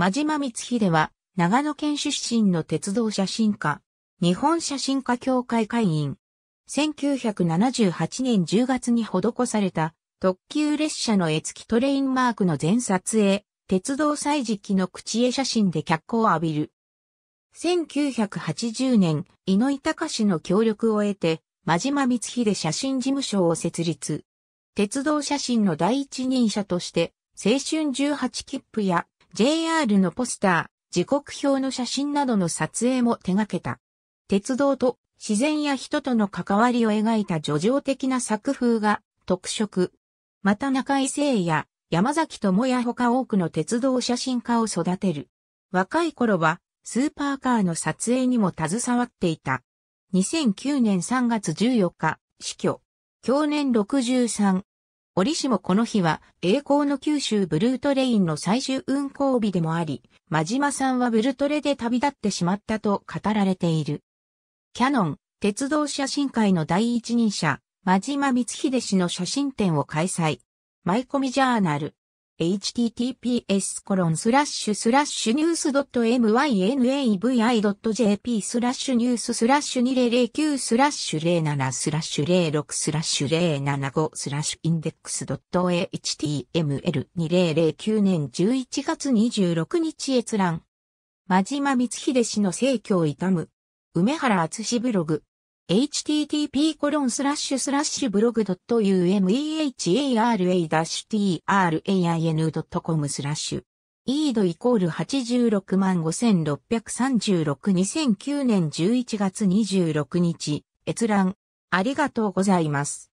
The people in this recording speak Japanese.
真島光秀は、長野県出身の鉄道写真家、日本写真家協会会員。1978年10月に施された、特急列車の絵付きトレインマークの全撮影、鉄道祭時期の口絵写真で脚光を浴びる。1980年、井上隆の協力を得て、真島光秀写真事務所を設立。鉄道写真の第一人者として、青春18切符や JR のポスター、時刻表の写真などの撮影も手掛けた。鉄道と自然や人との関わりを描いた叙情的な作風が特色。また中井誠や山崎智也他多くの鉄道写真家を育てる。若い頃はスーパーカーの撮影にも携わっていた。2009年3月14日、死去。去年63、折しもこの日は栄光の九州ブルートレインの最終運行日でもあり、真島さんはブルトレで旅立ってしまったと語られている。キャノン、鉄道写真会の第一人者、真島光秀氏の写真展を開催。舞込みジャーナル。https コロンスラッシュスラッシュニュース .mynavi.jp スラッシュニューススラッシュ2009スラッシュ07スラッシュ06スラッシュ075スラッシュインデックス .html2009 年11月26日閲覧。真島光秀氏の逝去を悼む。梅原厚志ブログ。http b l o スラッシュスラッシュブログ .umehara-train.com スラッシュ。イードイコール86万5636 2009年11月26日、閲覧。ありがとうございます。